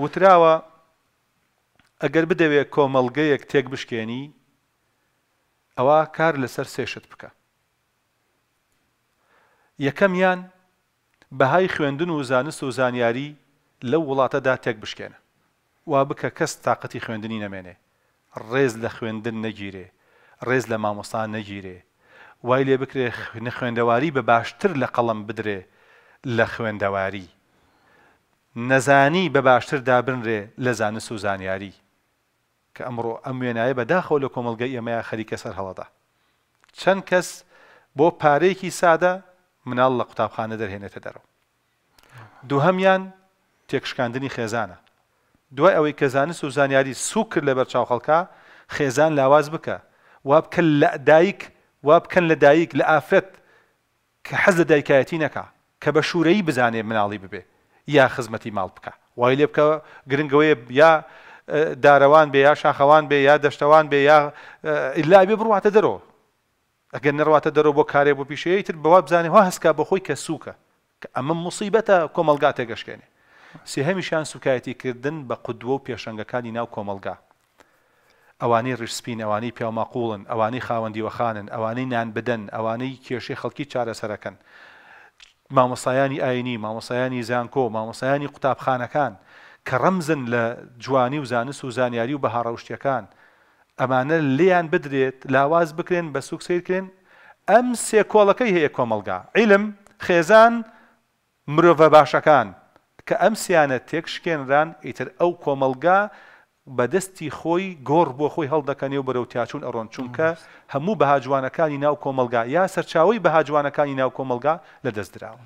وتراوە ئەگەر بدەوێت کۆمەڵگەیەک تێک بشکێنی ئەوە کار لەسەر سێشت بکە یەکەمیان بەهای خوێندن و زانست و زانیاری لەو وڵاتەدا تێک بشکێنە وا بکە کەس تااقەتی خوێندنی نەمێنێ ڕێز لە خوێندن نەگیرێ ڕێز لە مامۆستان نەگیرێ وای لێ بکرێ نەخوێندەواری بە باشتر لە قەڵم بدرێ لە خوێندەواری نەزانی بە باشتر دابنرێ لە زانست و زانیاری کە ئەمڕۆ ئەم وێنایە بەداخەوە لە کۆمەلگەی ئەمەیە خەریکە سەر هەڵەدا چەند کەس بۆ پارەیەکی سادە مناڵ لە قوتابخانە دەرهێنێتە دەرەوە دووهمیان تێکشکاندنی خێزانە دوای ئەوەی کە زانست و زانیاری سوکر لە بەرچاو خەڵکە خێزان لاواز بکە وا بکەن لە دایک وا بکەن لە دایک لە ئافرەت کە حەز لە دایکایەتی نەکە کە بە شوورەی بزانێ مناڵی ببێ یا خزمەتی ماڵ بکە وای لێ بکە گرنگەوەی یا دارەوان بێ یا شاخەوان بێ یا دەشتەوان بێ یا ئللا بێ بڕواتە دەرەوە ئەگەر نڕاتە دەرەوە بۆ کارێ بۆ پیشەیە تر بەوا بزانێەوە هەسکە بەخۆی کە سووکە کە ئەمە مصیبەتە کۆمەلگاتە گەشتێنێ سێهەمیشان سوکایەتی کردن بە قودووە و پێشنگەکانی ناو کۆمەلگا ئەوانەی ڕشسپین ئەوانەی پیاماقولن ئەوانەی خاوەندی وەخانن ئەوانەی نان بدەن ئەوانەی کێشەی خەڵکی چارەسەرەکەن مامۆسایانی ئاینی مامۆسایانی زانکۆ مامۆسایانی قوتابخانەکان کە ڕەمزن لە جوانی و زانست و زانیاری و بە هاڕەوشتیەکان ئەمانە لیان بدرێت لاواز بکرێن بە سوکسیرکرێن ئەم سێکۆڵەکەی هەیە کۆمەلگا عیلم خێزان مرۆڤە باشەکان کە ئەم سیانە تێکشکێنران ئیتر ئەو کۆمەلگا بەدەستی خۆی گۆڕ بۆ خۆی هەڵدەکەنێ و بەرەو تیاچون ئەڕۆن چونکە هەموو بەهاجوانەکانی ناو کۆمەلگا یا سەرچاوی بەهاجوانەکانی ناو کۆمەلگا لەدەست درراون.